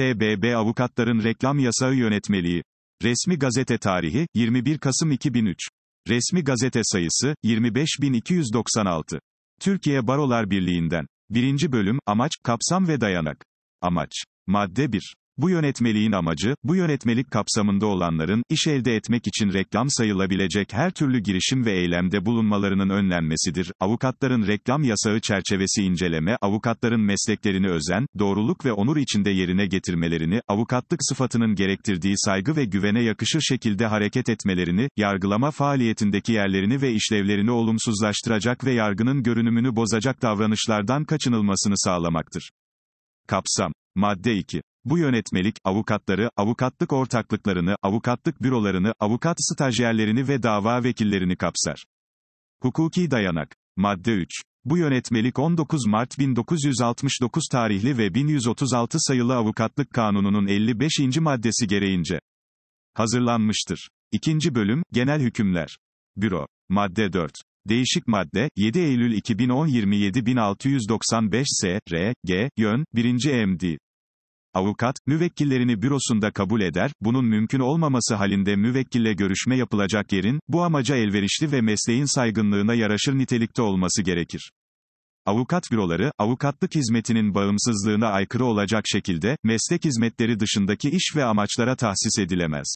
TBB Avukatların Reklam Yasağı Yönetmeliği. Resmi Gazete Tarihi, 21 Kasım 2003. Resmi Gazete Sayısı, 25.296. Türkiye Barolar Birliği'nden. 1. Bölüm, Amaç, Kapsam ve Dayanak. Amaç. Madde 1. Bu yönetmeliğin amacı, bu yönetmelik kapsamında olanların, iş elde etmek için reklam sayılabilecek her türlü girişim ve eylemde bulunmalarının önlenmesidir. Avukatların reklam yasağı çerçevesi inceleme, avukatların mesleklerini özen, doğruluk ve onur içinde yerine getirmelerini, avukatlık sıfatının gerektirdiği saygı ve güvene yakışır şekilde hareket etmelerini, yargılama faaliyetindeki yerlerini ve işlevlerini olumsuzlaştıracak ve yargının görünümünü bozacak davranışlardan kaçınılmasını sağlamaktır. Kapsam Madde 2 bu yönetmelik, avukatları, avukatlık ortaklıklarını, avukatlık bürolarını, avukat stajyerlerini ve dava vekillerini kapsar. Hukuki Dayanak Madde 3 bu yönetmelik 19 Mart 1969 tarihli ve 1136 sayılı Avukatlık Kanunu'nun 55. maddesi gereğince hazırlanmıştır. 2. bölüm Genel hükümler. Büro. Madde 4. Değişik madde 7 Eylül 2010 27695 S R G Yön 1. MD Avukat, müvekkillerini bürosunda kabul eder, bunun mümkün olmaması halinde müvekkille görüşme yapılacak yerin, bu amaca elverişli ve mesleğin saygınlığına yaraşır nitelikte olması gerekir. Avukat büroları, avukatlık hizmetinin bağımsızlığına aykırı olacak şekilde, meslek hizmetleri dışındaki iş ve amaçlara tahsis edilemez.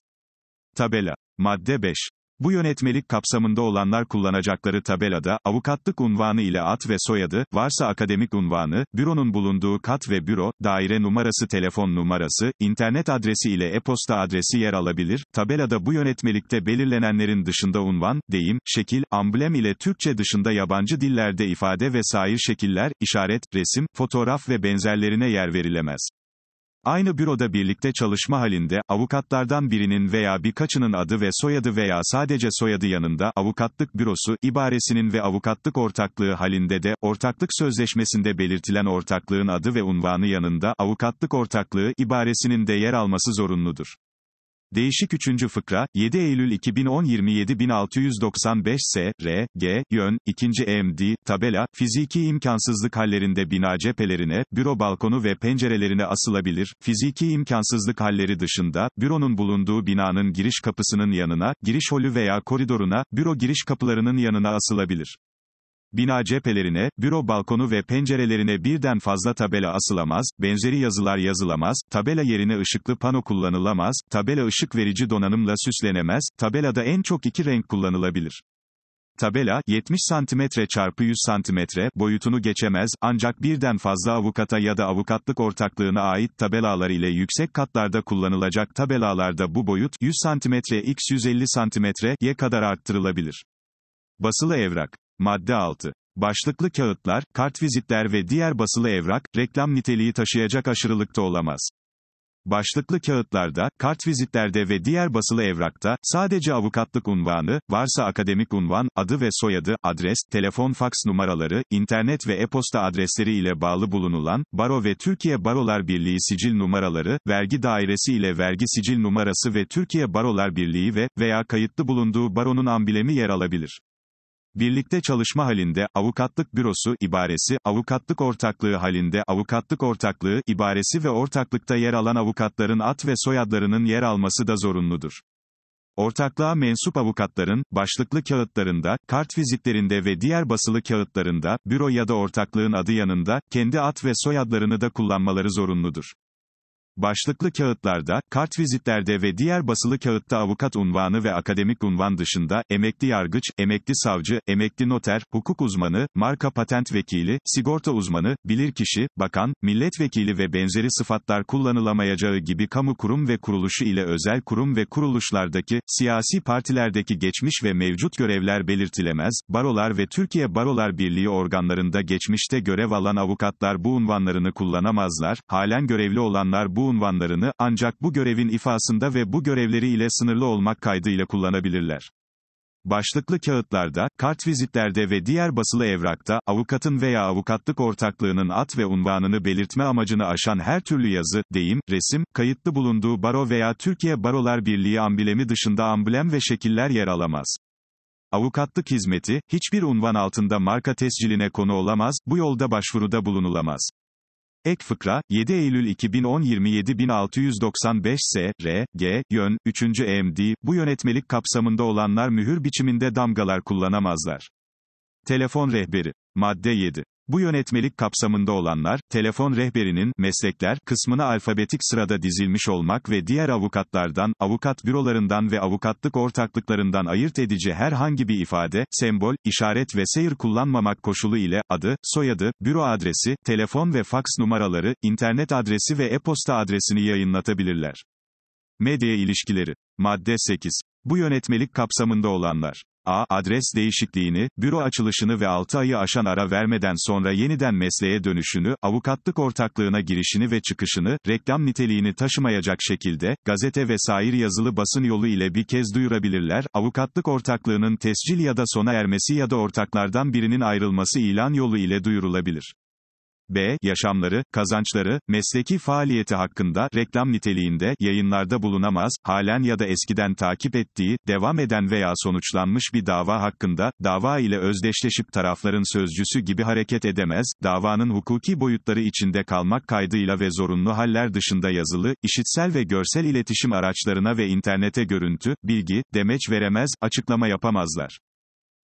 Tabela. Madde 5. Bu yönetmelik kapsamında olanlar kullanacakları tabelada, avukatlık unvanı ile ad ve soyadı, varsa akademik unvanı, büronun bulunduğu kat ve büro, daire numarası telefon numarası, internet adresi ile e-posta adresi yer alabilir, tabelada bu yönetmelikte belirlenenlerin dışında unvan, deyim, şekil, amblem ile Türkçe dışında yabancı dillerde ifade ve sair şekiller, işaret, resim, fotoğraf ve benzerlerine yer verilemez. Aynı büroda birlikte çalışma halinde, avukatlardan birinin veya birkaçının adı ve soyadı veya sadece soyadı yanında, avukatlık bürosu, ibaresinin ve avukatlık ortaklığı halinde de, ortaklık sözleşmesinde belirtilen ortaklığın adı ve unvanı yanında, avukatlık ortaklığı, ibaresinin de yer alması zorunludur. Değişik 3. fıkra, 7 Eylül 2010 s r G. Yön, 2. MD, tabela, fiziki imkansızlık hallerinde bina cephelerine, büro balkonu ve pencerelerine asılabilir, fiziki imkansızlık halleri dışında, büronun bulunduğu binanın giriş kapısının yanına, giriş holü veya koridoruna, büro giriş kapılarının yanına asılabilir bina cephelerine, büro balkonu ve pencerelerine birden fazla tabela asılamaz, benzeri yazılar yazılamaz, tabela yerine ışıklı pano kullanılamaz, tabela ışık verici donanımla süslenemez, tabelada en çok iki renk kullanılabilir. Tabela, 70 cm çarpı 100 cm boyutunu geçemez, ancak birden fazla avukata ya da avukatlık ortaklığına ait tabelalar ile yüksek katlarda kullanılacak tabelalarda bu boyut, 100 cm x 150 cm y kadar arttırılabilir. Basılı evrak Madde 6. Başlıklı kağıtlar, kartvizitler ve diğer basılı evrak, reklam niteliği taşıyacak aşırılıkta olamaz. Başlıklı kağıtlarda, kartvizitlerde ve diğer basılı evrakta, sadece avukatlık unvanı, varsa akademik unvan, adı ve soyadı, adres, telefon faks numaraları, internet ve e-posta adresleri ile bağlı bulunulan, Baro ve Türkiye Barolar Birliği sicil numaraları, vergi dairesi ile vergi sicil numarası ve Türkiye Barolar Birliği ve veya kayıtlı bulunduğu baronun amblemi yer alabilir. Birlikte çalışma halinde, avukatlık bürosu ibaresi, avukatlık ortaklığı halinde, avukatlık ortaklığı ibaresi ve ortaklıkta yer alan avukatların ad ve soyadlarının yer alması da zorunludur. Ortaklığa mensup avukatların, başlıklı kağıtlarında, kart vizitlerinde ve diğer basılı kağıtlarında, büro ya da ortaklığın adı yanında, kendi ad ve soyadlarını da kullanmaları zorunludur. Başlıklı kağıtlarda, kartvizitlerde ve diğer basılı kağıtta avukat unvanı ve akademik unvan dışında, emekli yargıç, emekli savcı, emekli noter, hukuk uzmanı, marka patent vekili, sigorta uzmanı, bilirkişi, bakan, milletvekili ve benzeri sıfatlar kullanılamayacağı gibi kamu kurum ve kuruluşu ile özel kurum ve kuruluşlardaki, siyasi partilerdeki geçmiş ve mevcut görevler belirtilemez, barolar ve Türkiye Barolar Birliği organlarında geçmişte görev alan avukatlar bu unvanlarını kullanamazlar, halen görevli olanlar bu unvanlarını, ancak bu görevin ifasında ve bu görevleri ile sınırlı olmak kaydıyla kullanabilirler. Başlıklı kağıtlarda, kart vizitlerde ve diğer basılı evrakta, avukatın veya avukatlık ortaklığının at ve unvanını belirtme amacını aşan her türlü yazı, deyim, resim, kayıtlı bulunduğu baro veya Türkiye Barolar Birliği amblemi dışında amblem ve şekiller yer alamaz. Avukatlık hizmeti, hiçbir unvan altında marka tesciline konu olamaz, bu yolda başvuruda bulunulamaz. Ek fıkra, 7 Eylül 2010 S R G. Yön, 3. EMD bu yönetmelik kapsamında olanlar mühür biçiminde damgalar kullanamazlar. Telefon rehberi. Madde 7. Bu yönetmelik kapsamında olanlar, telefon rehberinin, meslekler, kısmına alfabetik sırada dizilmiş olmak ve diğer avukatlardan, avukat bürolarından ve avukatlık ortaklıklarından ayırt edici herhangi bir ifade, sembol, işaret ve seyir kullanmamak koşulu ile, adı, soyadı, büro adresi, telefon ve faks numaraları, internet adresi ve e-posta adresini yayınlatabilirler. Medya ilişkileri. Madde 8. Bu yönetmelik kapsamında olanlar a. Adres değişikliğini, büro açılışını ve 6 ayı aşan ara vermeden sonra yeniden mesleğe dönüşünü, avukatlık ortaklığına girişini ve çıkışını, reklam niteliğini taşımayacak şekilde, gazete ve sair yazılı basın yolu ile bir kez duyurabilirler, avukatlık ortaklığının tescil ya da sona ermesi ya da ortaklardan birinin ayrılması ilan yolu ile duyurulabilir b. Yaşamları, kazançları, mesleki faaliyeti hakkında, reklam niteliğinde, yayınlarda bulunamaz, halen ya da eskiden takip ettiği, devam eden veya sonuçlanmış bir dava hakkında, dava ile özdeşleşip tarafların sözcüsü gibi hareket edemez, davanın hukuki boyutları içinde kalmak kaydıyla ve zorunlu haller dışında yazılı, işitsel ve görsel iletişim araçlarına ve internete görüntü, bilgi, demeç veremez, açıklama yapamazlar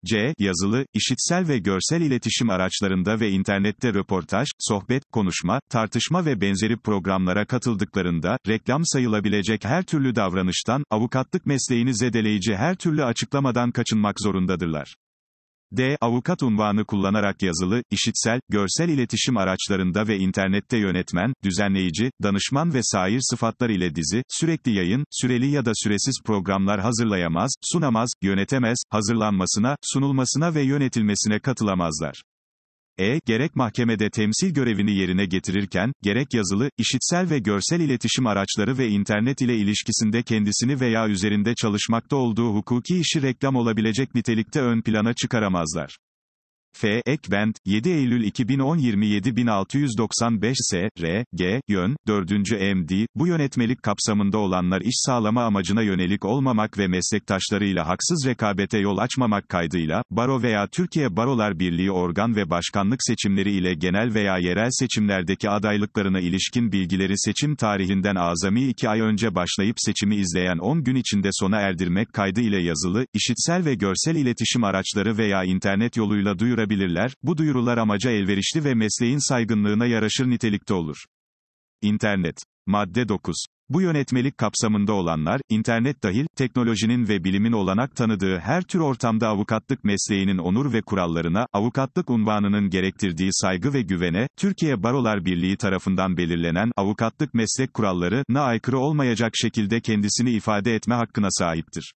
c. Yazılı, işitsel ve görsel iletişim araçlarında ve internette röportaj, sohbet, konuşma, tartışma ve benzeri programlara katıldıklarında, reklam sayılabilecek her türlü davranıştan, avukatlık mesleğini zedeleyici her türlü açıklamadan kaçınmak zorundadırlar. D. Avukat unvanı kullanarak yazılı, işitsel, görsel iletişim araçlarında ve internette yönetmen, düzenleyici, danışman ve sair sıfatlar ile dizi, sürekli yayın, süreli ya da süresiz programlar hazırlayamaz, sunamaz, yönetemez, hazırlanmasına, sunulmasına ve yönetilmesine katılamazlar. E. Gerek mahkemede temsil görevini yerine getirirken, gerek yazılı, işitsel ve görsel iletişim araçları ve internet ile ilişkisinde kendisini veya üzerinde çalışmakta olduğu hukuki işi reklam olabilecek nitelikte ön plana çıkaramazlar. F. Ekbent, 7 Eylül 2010 27695 S. R. G. Yön, 4. MD, bu yönetmelik kapsamında olanlar iş sağlama amacına yönelik olmamak ve meslektaşlarıyla haksız rekabete yol açmamak kaydıyla, Baro veya Türkiye Barolar Birliği organ ve başkanlık seçimleri ile genel veya yerel seçimlerdeki adaylıklarına ilişkin bilgileri seçim tarihinden azami 2 ay önce başlayıp seçimi izleyen 10 gün içinde sona erdirmek kaydı ile yazılı, işitsel ve görsel iletişim araçları veya internet yoluyla duyur duyurabilirler, bu duyurular amaca elverişli ve mesleğin saygınlığına yaraşır nitelikte olur. İnternet. Madde 9. Bu yönetmelik kapsamında olanlar, internet dahil, teknolojinin ve bilimin olanak tanıdığı her tür ortamda avukatlık mesleğinin onur ve kurallarına, avukatlık unvanının gerektirdiği saygı ve güvene, Türkiye Barolar Birliği tarafından belirlenen avukatlık meslek kuralları, na aykırı olmayacak şekilde kendisini ifade etme hakkına sahiptir.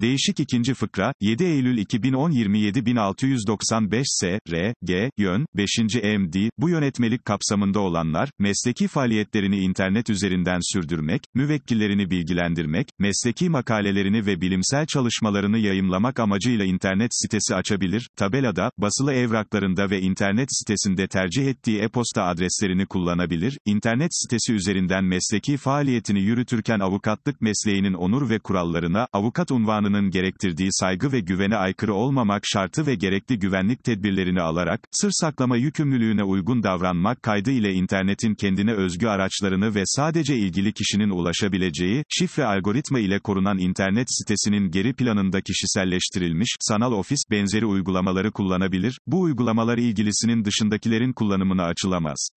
Değişik ikinci fıkra, 7 Eylül 2010 27695 R G. Yön, 5. M.D. Bu yönetmelik kapsamında olanlar, mesleki faaliyetlerini internet üzerinden sürdürmek, müvekkillerini bilgilendirmek, mesleki makalelerini ve bilimsel çalışmalarını yayımlamak amacıyla internet sitesi açabilir, tabelada, basılı evraklarında ve internet sitesinde tercih ettiği e-posta adreslerini kullanabilir, internet sitesi üzerinden mesleki faaliyetini yürütürken avukatlık mesleğinin onur ve kurallarına, avukat unvanı Başkanı'nın gerektirdiği saygı ve güvene aykırı olmamak şartı ve gerekli güvenlik tedbirlerini alarak, sır saklama yükümlülüğüne uygun davranmak kaydı ile internetin kendine özgü araçlarını ve sadece ilgili kişinin ulaşabileceği, şifre algoritma ile korunan internet sitesinin geri planında kişiselleştirilmiş, sanal ofis, benzeri uygulamaları kullanabilir, bu uygulamalar ilgilisinin dışındakilerin kullanımına açılamaz.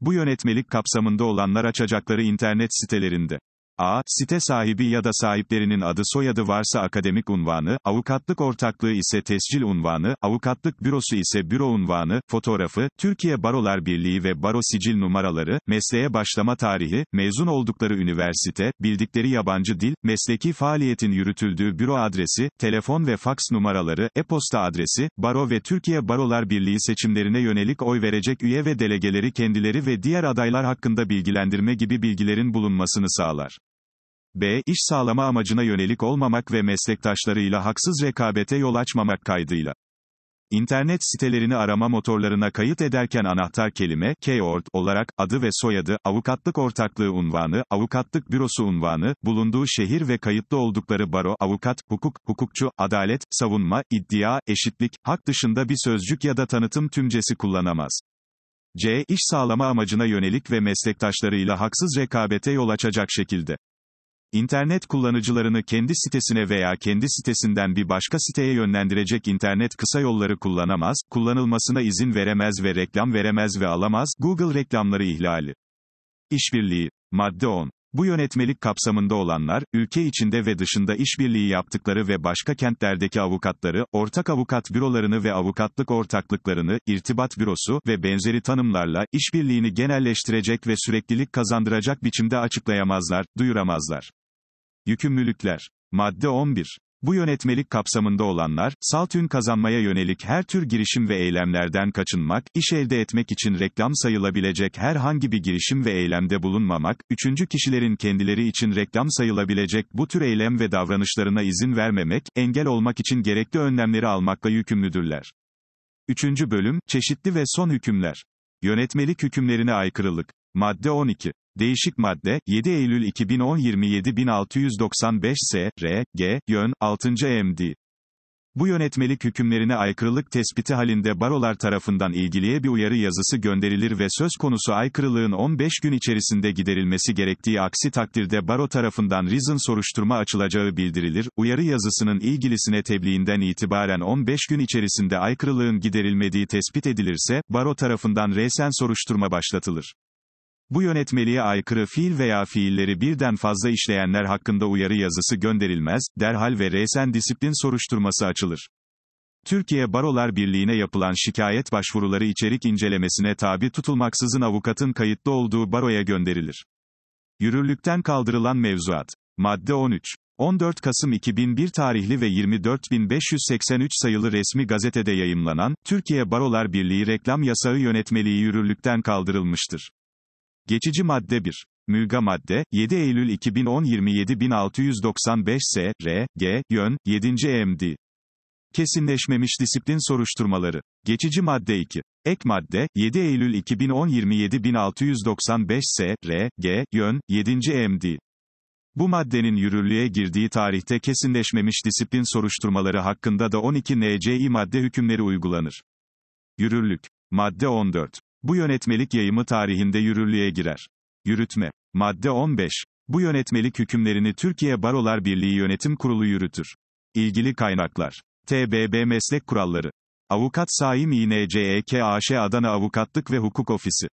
Bu yönetmelik kapsamında olanlar açacakları internet sitelerinde A. Site sahibi ya da sahiplerinin adı soyadı varsa akademik unvanı, avukatlık ortaklığı ise tescil unvanı, avukatlık bürosu ise büro unvanı, fotoğrafı, Türkiye Barolar Birliği ve baro sicil numaraları, mesleğe başlama tarihi, mezun oldukları üniversite, bildikleri yabancı dil, mesleki faaliyetin yürütüldüğü büro adresi, telefon ve faks numaraları, e-posta adresi, baro ve Türkiye Barolar Birliği seçimlerine yönelik oy verecek üye ve delegeleri kendileri ve diğer adaylar hakkında bilgilendirme gibi bilgilerin bulunmasını sağlar b. iş sağlama amacına yönelik olmamak ve meslektaşlarıyla haksız rekabete yol açmamak kaydıyla. İnternet sitelerini arama motorlarına kayıt ederken anahtar kelime, keyword olarak, adı ve soyadı, avukatlık ortaklığı unvanı, avukatlık bürosu unvanı, bulunduğu şehir ve kayıtlı oldukları baro, avukat, hukuk, hukukçu, adalet, savunma, iddia, eşitlik, hak dışında bir sözcük ya da tanıtım tümcesi kullanamaz. C. İş sağlama amacına yönelik ve meslektaşlarıyla haksız rekabete yol açacak şekilde. İnternet kullanıcılarını kendi sitesine veya kendi sitesinden bir başka siteye yönlendirecek internet kısa yolları kullanamaz, kullanılmasına izin veremez ve reklam veremez ve alamaz, Google reklamları ihlali. İşbirliği. Madde 10. Bu yönetmelik kapsamında olanlar, ülke içinde ve dışında işbirliği yaptıkları ve başka kentlerdeki avukatları, ortak avukat bürolarını ve avukatlık ortaklıklarını, irtibat bürosu ve benzeri tanımlarla, işbirliğini genelleştirecek ve süreklilik kazandıracak biçimde açıklayamazlar, duyuramazlar. Yükümlülükler. Madde 11. Bu yönetmelik kapsamında olanlar, saltün kazanmaya yönelik her tür girişim ve eylemlerden kaçınmak, iş elde etmek için reklam sayılabilecek herhangi bir girişim ve eylemde bulunmamak, üçüncü kişilerin kendileri için reklam sayılabilecek bu tür eylem ve davranışlarına izin vermemek, engel olmak için gerekli önlemleri almakla yükümlüdürler. Üçüncü bölüm, çeşitli ve son hükümler. Yönetmelik hükümlerine aykırılık. Madde 12. Değişik madde, 7 Eylül 2010 27695 G Yön, 6. MD. Bu yönetmelik hükümlerine aykırılık tespiti halinde barolar tarafından ilgiliye bir uyarı yazısı gönderilir ve söz konusu aykırılığın 15 gün içerisinde giderilmesi gerektiği aksi takdirde baro tarafından RIZ'in soruşturma açılacağı bildirilir. Uyarı yazısının ilgilisine tebliğinden itibaren 15 gün içerisinde aykırılığın giderilmediği tespit edilirse, baro tarafından resen soruşturma başlatılır. Bu yönetmeliğe aykırı fiil veya fiilleri birden fazla işleyenler hakkında uyarı yazısı gönderilmez, derhal ve resen disiplin soruşturması açılır. Türkiye Barolar Birliği'ne yapılan şikayet başvuruları içerik incelemesine tabi tutulmaksızın avukatın kayıtlı olduğu baroya gönderilir. Yürürlükten kaldırılan mevzuat. Madde 13. 14 Kasım 2001 tarihli ve 24583 sayılı resmi gazetede yayımlanan Türkiye Barolar Birliği reklam yasağı yönetmeliği yürürlükten kaldırılmıştır. Geçici madde 1. Mülga madde, 7 Eylül 2010 27695 r G. Yön, 7. E M.D. Kesinleşmemiş disiplin soruşturmaları. Geçici madde 2. Ek madde, 7 Eylül 2010 27695 r G. Yön, 7. E M.D. Bu maddenin yürürlüğe girdiği tarihte kesinleşmemiş disiplin soruşturmaları hakkında da 12 nci madde hükümleri uygulanır. Yürürlük. Madde 14. Bu yönetmelik yayımı tarihinde yürürlüğe girer. Yürütme. Madde 15. Bu yönetmelik hükümlerini Türkiye Barolar Birliği Yönetim Kurulu yürütür. İlgili kaynaklar. TBB Meslek Kuralları. Avukat Saim İNCEK AŞ Adana Avukatlık ve Hukuk Ofisi.